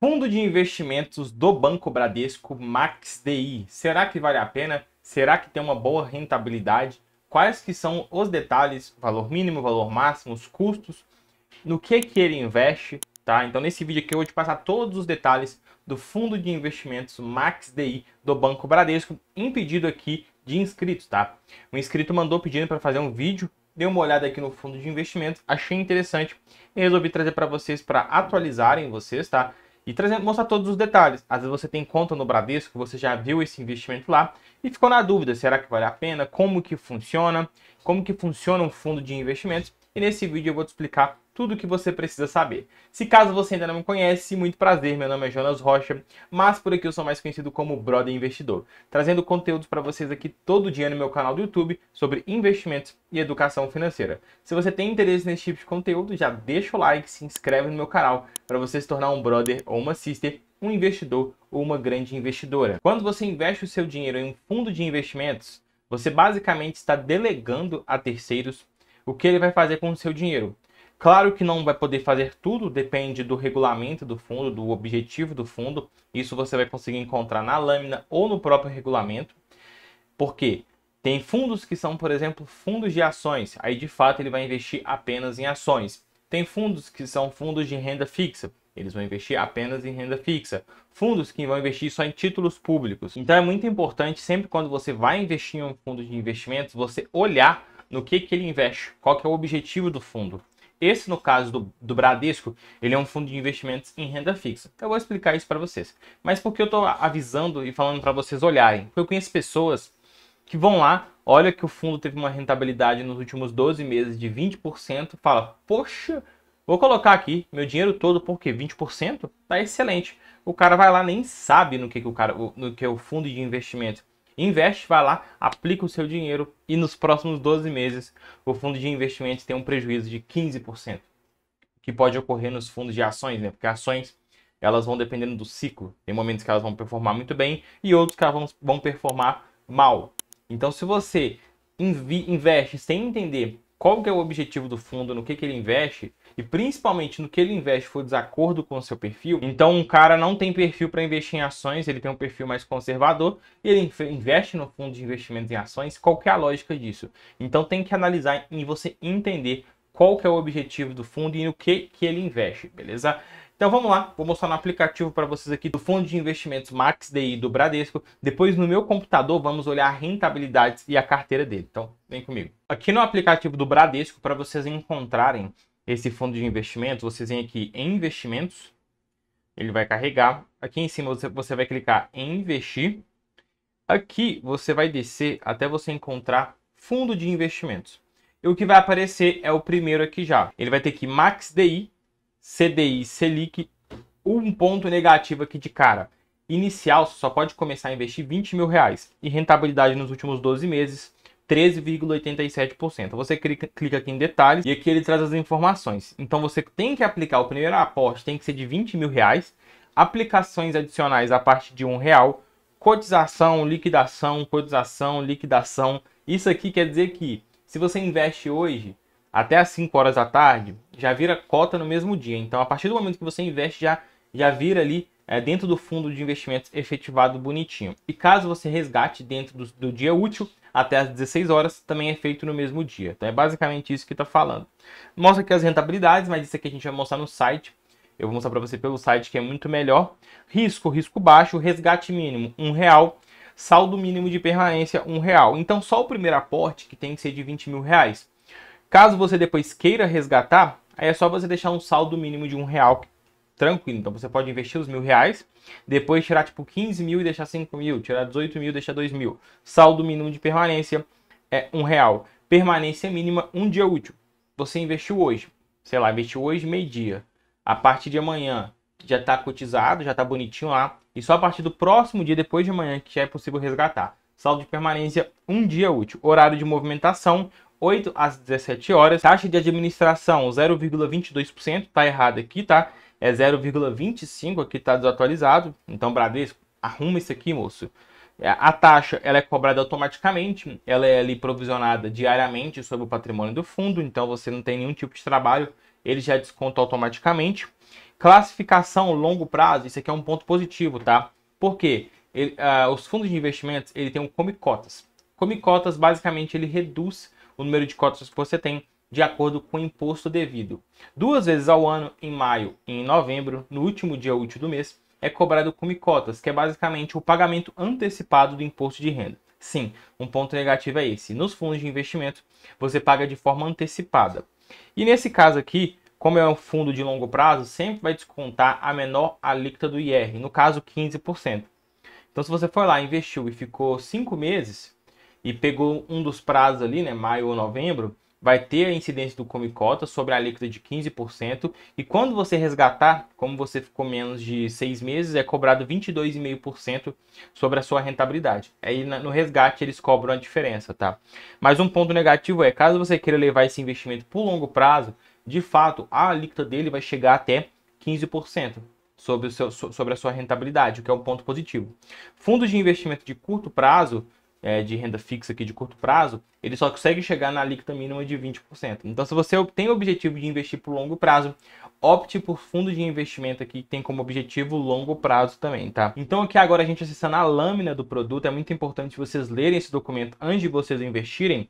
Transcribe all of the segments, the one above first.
Fundo de investimentos do Banco Bradesco Max Di. Será que vale a pena? Será que tem uma boa rentabilidade? Quais que são os detalhes, valor mínimo, valor máximo, os custos, no que que ele investe, tá? Então nesse vídeo aqui eu vou te passar todos os detalhes do Fundo de Investimentos Max Di do Banco Bradesco, em pedido aqui de inscritos, tá? O inscrito mandou pedindo para fazer um vídeo Deu uma olhada aqui no fundo de investimentos, achei interessante e resolvi trazer para vocês para atualizarem vocês, tá? e trazendo mostrar todos os detalhes. Às vezes você tem conta no Bradesco, você já viu esse investimento lá e ficou na dúvida, será que vale a pena, como que funciona, como que funciona um fundo de investimentos. E nesse vídeo eu vou te explicar tudo o que você precisa saber. Se caso você ainda não me conhece, muito prazer, meu nome é Jonas Rocha, mas por aqui eu sou mais conhecido como Brother Investidor, trazendo conteúdos para vocês aqui todo dia no meu canal do YouTube sobre investimentos e educação financeira. Se você tem interesse nesse tipo de conteúdo, já deixa o like, se inscreve no meu canal para você se tornar um brother ou uma sister, um investidor ou uma grande investidora. Quando você investe o seu dinheiro em um fundo de investimentos, você basicamente está delegando a terceiros o que ele vai fazer com o seu dinheiro. Claro que não vai poder fazer tudo, depende do regulamento do fundo, do objetivo do fundo. Isso você vai conseguir encontrar na lâmina ou no próprio regulamento. Porque tem fundos que são, por exemplo, fundos de ações. Aí, de fato, ele vai investir apenas em ações. Tem fundos que são fundos de renda fixa. Eles vão investir apenas em renda fixa. Fundos que vão investir só em títulos públicos. Então é muito importante, sempre quando você vai investir em um fundo de investimentos, você olhar no que, que ele investe, qual que é o objetivo do fundo. Esse, no caso do, do Bradesco, ele é um fundo de investimentos em renda fixa. Então, eu vou explicar isso para vocês. Mas porque eu estou avisando e falando para vocês olharem? Porque eu conheço pessoas que vão lá, olha que o fundo teve uma rentabilidade nos últimos 12 meses de 20%, fala, poxa, vou colocar aqui meu dinheiro todo, porque 20% tá excelente. O cara vai lá, nem sabe no que, que o cara, no que é o fundo de investimento investe, vai lá, aplica o seu dinheiro e nos próximos 12 meses o fundo de investimentos tem um prejuízo de 15%, que pode ocorrer nos fundos de ações, né? Porque ações elas vão dependendo do ciclo. Tem momentos que elas vão performar muito bem e outros que elas vão, vão performar mal. Então, se você investe sem entender qual que é o objetivo do fundo, no que, que ele investe e principalmente no que ele investe for desacordo com o seu perfil, então um cara não tem perfil para investir em ações, ele tem um perfil mais conservador e ele investe no fundo de investimentos em ações, qual que é a lógica disso? Então tem que analisar e você entender qual que é o objetivo do fundo e no que, que ele investe, beleza? Então vamos lá, vou mostrar no aplicativo para vocês aqui do Fundo de Investimentos MaxDi do Bradesco. Depois no meu computador vamos olhar a rentabilidade e a carteira dele. Então vem comigo. Aqui no aplicativo do Bradesco para vocês encontrarem esse fundo de investimentos vocês vêm aqui em investimentos. Ele vai carregar. Aqui em cima você, vai clicar em investir. Aqui você vai descer até você encontrar fundo de investimentos. E o que vai aparecer é o primeiro aqui já. Ele vai ter que MaxDi. CDI, Selic, um ponto negativo aqui de cara. Inicial, você só pode começar a investir 20 mil reais. E rentabilidade nos últimos 12 meses, 13,87%. Você clica aqui em detalhes e aqui ele traz as informações. Então você tem que aplicar o primeiro aporte, tem que ser de 20 mil reais, aplicações adicionais a partir de um real, cotização, liquidação, cotização, liquidação. Isso aqui quer dizer que se você investe hoje até as 5 horas da tarde, já vira cota no mesmo dia. Então, a partir do momento que você investe, já, já vira ali é, dentro do fundo de investimentos efetivado bonitinho. E caso você resgate dentro do, do dia útil, até às 16 horas, também é feito no mesmo dia. Então, é basicamente isso que está falando. Mostra aqui as rentabilidades, mas isso aqui a gente vai mostrar no site. Eu vou mostrar para você pelo site que é muito melhor. Risco, risco baixo, resgate mínimo, um real saldo mínimo de permanência um real. Então só o primeiro aporte que tem que ser de 20 mil reais. Caso você depois queira resgatar, Aí é só você deixar um saldo mínimo de um real tranquilo. Então você pode investir os mil reais, depois tirar tipo 15 mil e deixar 5 mil, tirar 18 mil e deixar 2 mil. Saldo mínimo de permanência é um real. Permanência mínima, um dia útil. Você investiu hoje, sei lá, investiu hoje meio-dia. A partir de amanhã já está cotizado, já está bonitinho lá. E só a partir do próximo dia, depois de amanhã, que já é possível resgatar. Saldo de permanência, um dia útil. Horário de movimentação, 8 às 17 horas. Taxa de administração 0,22%, tá errado aqui, tá? É 0,25 aqui tá desatualizado. Então Bradesco, arruma isso aqui, moço. É, a taxa ela é cobrada automaticamente, ela é ali provisionada diariamente sobre o patrimônio do fundo, então você não tem nenhum tipo de trabalho, ele já desconta automaticamente. Classificação longo prazo, isso aqui é um ponto positivo, tá? Por quê? Ele, uh, os fundos de investimentos ele tem um come cotas. Come cotas basicamente ele reduz o número de cotas que você tem de acordo com o imposto devido. Duas vezes ao ano, em maio e em novembro, no último dia útil do mês, é cobrado com cotas que é basicamente o pagamento antecipado do imposto de renda. Sim, um ponto negativo é esse. Nos fundos de investimento, você paga de forma antecipada. E nesse caso aqui, como é um fundo de longo prazo, sempre vai descontar a menor alíquota do IR, no caso 15%. Então, se você for lá, investiu e ficou cinco meses, e pegou um dos prazos ali, né, maio ou novembro, vai ter a incidência do Comicota sobre a alíquota de 15%, e quando você resgatar, como você ficou menos de seis meses, é cobrado 22,5% sobre a sua rentabilidade. Aí no resgate eles cobram a diferença, tá? Mas um ponto negativo é, caso você queira levar esse investimento por longo prazo, de fato, a alíquota dele vai chegar até 15% sobre, o seu, sobre a sua rentabilidade, o que é um ponto positivo. Fundos de investimento de curto prazo é, de renda fixa aqui de curto prazo, ele só consegue chegar na alíquota mínima de 20%. Então, se você tem o objetivo de investir o longo prazo, opte por fundo de investimento aqui que tem como objetivo longo prazo também, tá? Então aqui agora a gente acessando a lâmina do produto, é muito importante vocês lerem esse documento antes de vocês investirem,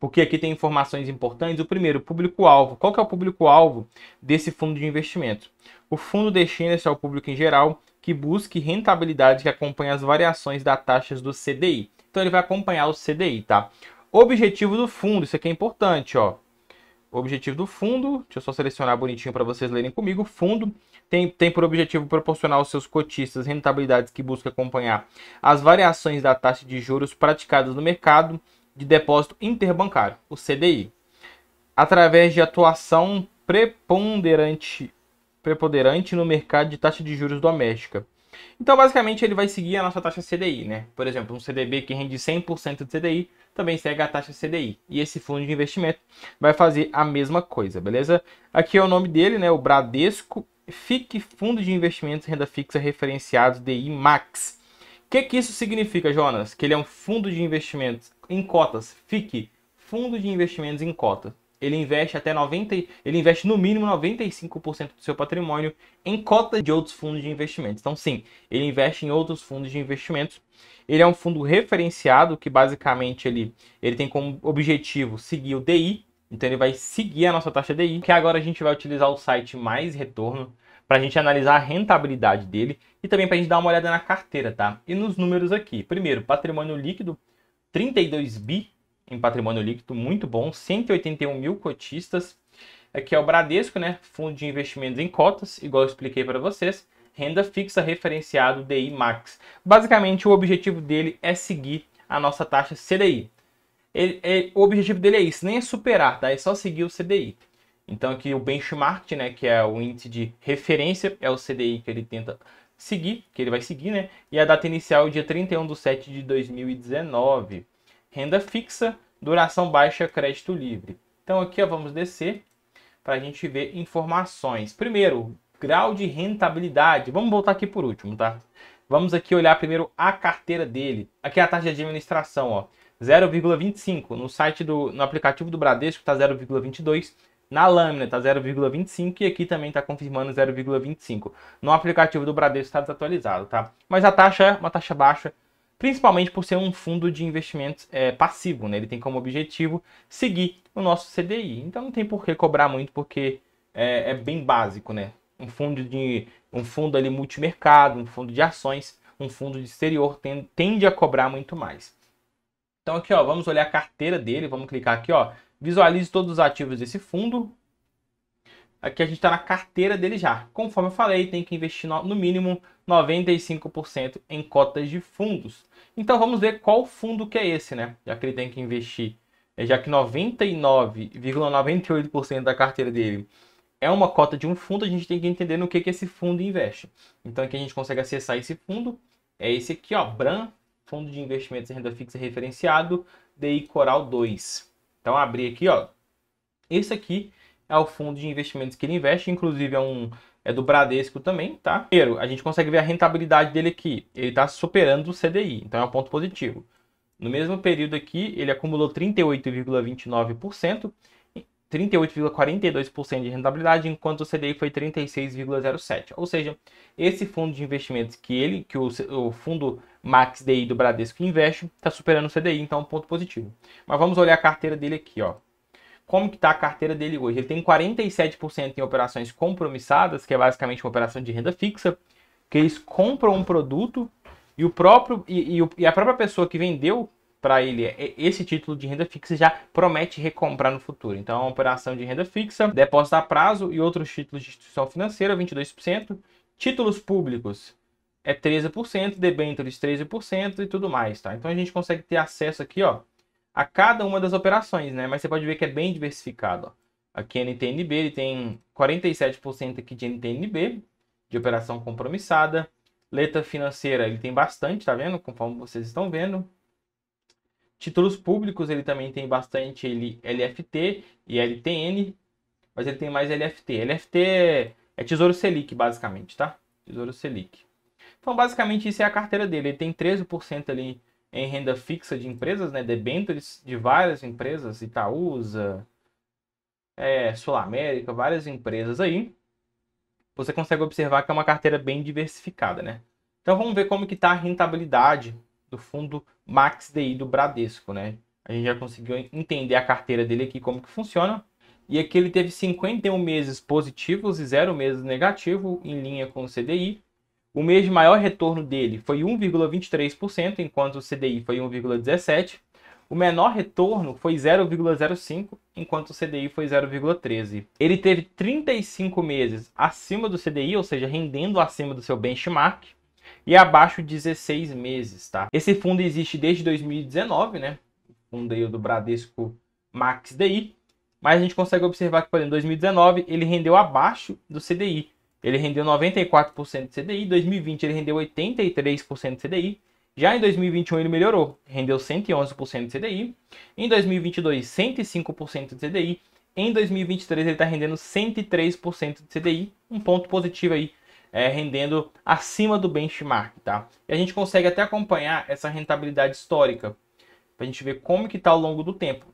porque aqui tem informações importantes. O primeiro, público-alvo. Qual que é o público-alvo desse fundo de investimento? O fundo destina-se ao público em geral que busque rentabilidade que acompanha as variações das taxas do CDI então ele vai acompanhar o CDI, tá? Objetivo do fundo, isso aqui é importante, ó. Objetivo do fundo, deixa eu só selecionar bonitinho para vocês lerem comigo. Fundo tem, tem por objetivo proporcionar aos seus cotistas rentabilidades que busca acompanhar as variações da taxa de juros praticadas no mercado de depósito interbancário, o CDI, através de atuação preponderante, preponderante no mercado de taxa de juros doméstica então, basicamente, ele vai seguir a nossa taxa CDI, né? Por exemplo, um CDB que rende 100% do CDI também segue a taxa CDI. E esse fundo de investimento vai fazer a mesma coisa, beleza? Aqui é o nome dele, né? O Bradesco FIC Fundo de Investimentos Renda Fixa Referenciado DI Max. O que, que isso significa, Jonas? Que ele é um fundo de investimentos em cotas, FIC, Fundo de Investimentos em Cotas ele investe até 90, ele investe no mínimo 95% do seu patrimônio em cota de outros fundos de investimentos. Então sim, ele investe em outros fundos de investimentos. Ele é um fundo referenciado que basicamente ele, ele tem como objetivo seguir o DI, então ele vai seguir a nossa taxa DI, que agora a gente vai utilizar o site mais retorno para a gente analisar a rentabilidade dele e também para a gente dar uma olhada na carteira, tá? E nos números aqui. Primeiro, patrimônio líquido 32 bi em patrimônio líquido muito bom, 181 mil cotistas. Aqui é o Bradesco, né? Fundo de investimentos em cotas, igual eu expliquei para vocês. Renda fixa referenciado DI Max. Basicamente, o objetivo dele é seguir a nossa taxa CDI. Ele, ele, o objetivo dele é isso, nem é superar, tá? É só seguir o CDI. Então aqui o benchmark, né, que é o índice de referência, é o CDI que ele tenta seguir, que ele vai seguir, né? E a data inicial é o dia 31 de 7 de 2019 renda fixa, duração baixa, crédito livre. Então aqui ó, vamos descer para a gente ver informações. Primeiro, grau de rentabilidade. Vamos voltar aqui por último, tá? Vamos aqui olhar primeiro a carteira dele. Aqui é a taxa de administração, ó. 0,25 no site do no aplicativo do Bradesco tá 0,22, na lâmina tá 0,25 e aqui também está confirmando 0,25. No aplicativo do Bradesco está desatualizado, tá? Mas a taxa é uma taxa baixa, principalmente por ser um fundo de investimentos é, passivo, né? Ele tem como objetivo seguir o nosso CDI. Então não tem por que cobrar muito, porque é, é bem básico, né? Um fundo de um fundo ali multimercado, um fundo de ações, um fundo de exterior tem, tende a cobrar muito mais. Então aqui, ó, vamos olhar a carteira dele, vamos clicar aqui, ó, visualize todos os ativos desse fundo, aqui a gente está na carteira dele já. Conforme eu falei, tem que investir no, no mínimo 95% em cotas de fundos. Então vamos ver qual fundo que é esse, né? Já que ele tem que investir, eh, já que 99,98% da carteira dele é uma cota de um fundo, a gente tem que entender no que, que esse fundo investe. Então aqui a gente consegue acessar esse fundo, é esse aqui, ó, BRAM, Fundo de Investimentos em Renda Fixa Referenciado, DI Coral 2. Então abrir aqui, ó, esse aqui é o fundo de investimentos que ele investe, inclusive é um é do Bradesco também, tá? Primeiro, a gente consegue ver a rentabilidade dele aqui. Ele está superando o CDI, então é um ponto positivo. No mesmo período aqui, ele acumulou 38,29%, 38,42% de rentabilidade, enquanto o CDI foi 36,07%. Ou seja, esse fundo de investimentos que ele, que o, o fundo Max DI do Bradesco investe, está superando o CDI, então é um ponto positivo. Mas vamos olhar a carteira dele aqui, ó como que está a carteira dele hoje. Ele tem 47% em operações compromissadas, que é basicamente uma operação de renda fixa, que eles compram um produto e o próprio e, e, e a própria pessoa que vendeu para ele é, esse título de renda fixa já promete recomprar no futuro. Então, é uma operação de renda fixa, depósito a prazo e outros títulos de instituição financeira, 22%, títulos públicos é 13%, debêntures 13% e tudo mais, tá? Então a gente consegue ter acesso aqui, ó, a cada uma das operações, né? Mas você pode ver que é bem diversificado. Ó. Aqui é NTNB, ele tem 47% aqui de NTNB, de operação compromissada. Letra financeira, ele tem bastante, tá vendo? Conforme vocês estão vendo. Títulos públicos, ele também tem bastante ele, LFT e LTN, mas ele tem mais LFT. LFT é, é Tesouro Selic, basicamente, tá? Tesouro Selic. Então, basicamente, isso é a carteira dele. Ele tem 13% ali em renda fixa de empresas, né? Debentures de várias empresas, Itaúsa, é, Sul América, várias empresas aí. Você consegue observar que é uma carteira bem diversificada, né? Então vamos ver como que está a rentabilidade do fundo Max do Bradesco, né? A gente já conseguiu entender a carteira dele aqui como que funciona. E aqui ele teve 51 meses positivos e 0 meses negativo em linha com o CDI. O mês de maior retorno dele foi 1,23%, enquanto o CDI foi 1,17%. O menor retorno foi 0,05, enquanto o CDI foi 0,13. Ele teve 35 meses acima do CDI, ou seja, rendendo acima do seu benchmark, e abaixo de 16 meses, tá? Esse fundo existe desde 2019, né? O fundo aí do Bradesco Max DI, mas a gente consegue observar que, por exemplo, em 2019 ele rendeu abaixo do CDI, ele rendeu 94% de CDI, em 2020 ele rendeu 83% de CDI, já em 2021 ele melhorou, rendeu 111% de CDI, em 2022 105% de CDI, em 2023 ele está rendendo 103% de CDI, um ponto positivo aí, é, rendendo acima do benchmark, tá? E a gente consegue até acompanhar essa rentabilidade histórica, para a gente ver como que está ao longo do tempo.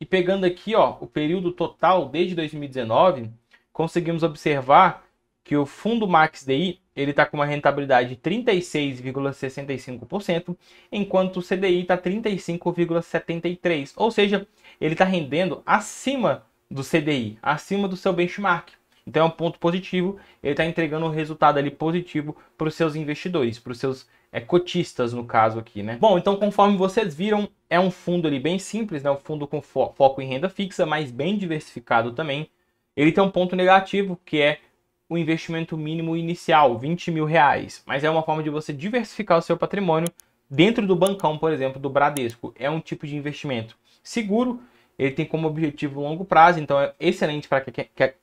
E pegando aqui ó, o período total desde 2019, conseguimos observar que o fundo Max DI ele está com uma rentabilidade de 36,65%, enquanto o CDI está 35,73%. Ou seja, ele está rendendo acima do CDI, acima do seu benchmark. Então é um ponto positivo, ele está entregando um resultado ali positivo para os seus investidores, para os seus é, cotistas no caso aqui, né? Bom, então conforme vocês viram, é um fundo ali bem simples, né? Um fundo com fo foco em renda fixa, mas bem diversificado também. Ele tem um ponto negativo que é o investimento mínimo inicial, 20 mil reais. Mas é uma forma de você diversificar o seu patrimônio dentro do bancão, por exemplo, do Bradesco. É um tipo de investimento seguro, ele tem como objetivo longo prazo, então é excelente para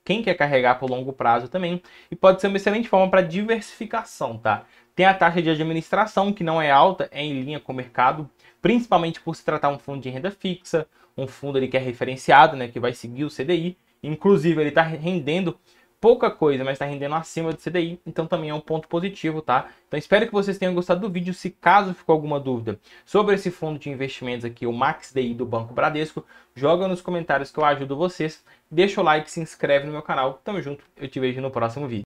quem quer carregar para o longo prazo também. E pode ser uma excelente forma para diversificação, tá? Tem a taxa de administração, que não é alta, é em linha com o mercado, principalmente por se tratar um fundo de renda fixa, um fundo ali que é referenciado, né, que vai seguir o CDI. Inclusive, ele está rendendo pouca coisa, mas está rendendo acima do CDI, então também é um ponto positivo, tá? Então espero que vocês tenham gostado do vídeo. Se caso ficou alguma dúvida sobre esse fundo de investimentos aqui, o MaxDI do Banco Bradesco, joga nos comentários que eu ajudo vocês. Deixa o like, se inscreve no meu canal. Tamo junto, eu te vejo no próximo vídeo.